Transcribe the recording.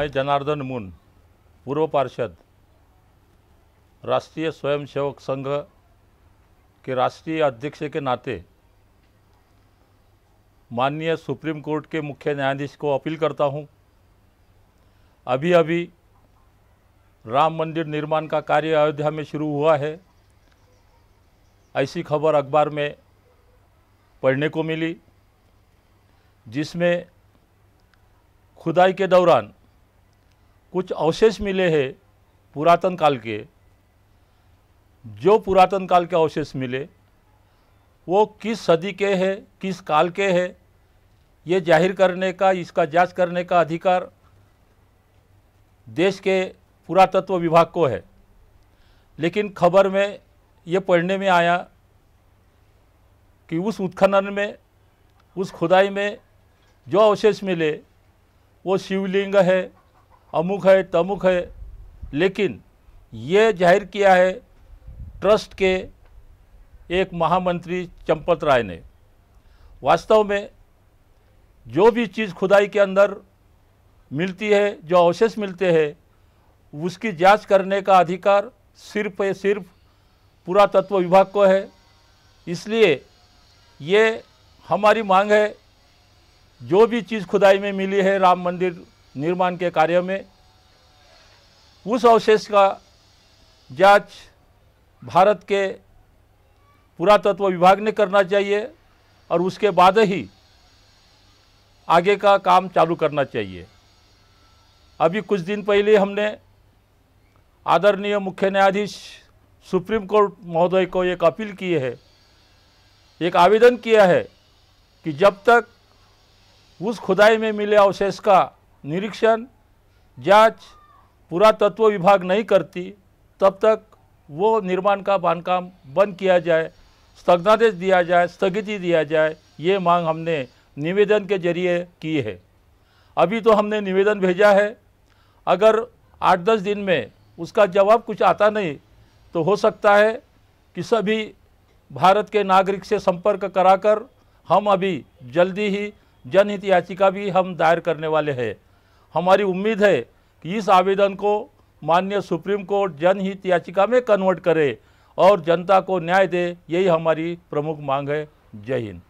मैं जनार्दन मुन पूर्व पार्षद राष्ट्रीय स्वयंसेवक संघ के राष्ट्रीय अध्यक्ष के नाते माननीय सुप्रीम कोर्ट के मुख्य न्यायाधीश को अपील करता हूं अभी अभी राम मंदिर निर्माण का कार्य अयोध्या में शुरू हुआ है ऐसी खबर अखबार में पढ़ने को मिली जिसमें खुदाई के दौरान कुछ अवशेष मिले हैं पुरातन काल के जो पुरातन काल के अवशेष मिले वो किस सदी के हैं किस काल के हैं ये जाहिर करने का इसका जांच करने का अधिकार देश के पुरातत्व विभाग को है लेकिन खबर में ये पढ़ने में आया कि उस उत्खनन में उस खुदाई में जो अवशेष मिले वो शिवलिंग है अमुख है तमुख है लेकिन ये जाहिर किया है ट्रस्ट के एक महामंत्री चंपत राय ने वास्तव में जो भी चीज़ खुदाई के अंदर मिलती है जो अवशेष मिलते हैं उसकी जांच करने का अधिकार सिर्फ सिर्फ पुरातत्व विभाग को है इसलिए ये हमारी मांग है जो भी चीज़ खुदाई में मिली है राम मंदिर निर्माण के कार्य में उस अवशेष का जांच भारत के पुरातत्व विभाग ने करना चाहिए और उसके बाद ही आगे का काम चालू करना चाहिए अभी कुछ दिन पहले हमने आदरणीय मुख्य न्यायाधीश सुप्रीम कोर्ट महोदय को एक अपील की है एक आवेदन किया है कि जब तक उस खुदाई में मिले अवशेष का निरीक्षण जांच पुरातत्व विभाग नहीं करती तब तक वो निर्माण का बांधकाम बंद किया जाए स्थगनादेश दिया जाए स्थगिति दिया जाए ये मांग हमने निवेदन के जरिए की है अभी तो हमने निवेदन भेजा है अगर आठ दस दिन में उसका जवाब कुछ आता नहीं तो हो सकता है कि सभी भारत के नागरिक से संपर्क कराकर हम अभी जल्दी ही जनहित याचिका भी हम दायर करने वाले हैं हमारी उम्मीद है कि इस आवेदन को माननीय सुप्रीम कोर्ट जनहित याचिका में कन्वर्ट करे और जनता को न्याय दे यही हमारी प्रमुख मांग है जय हिंद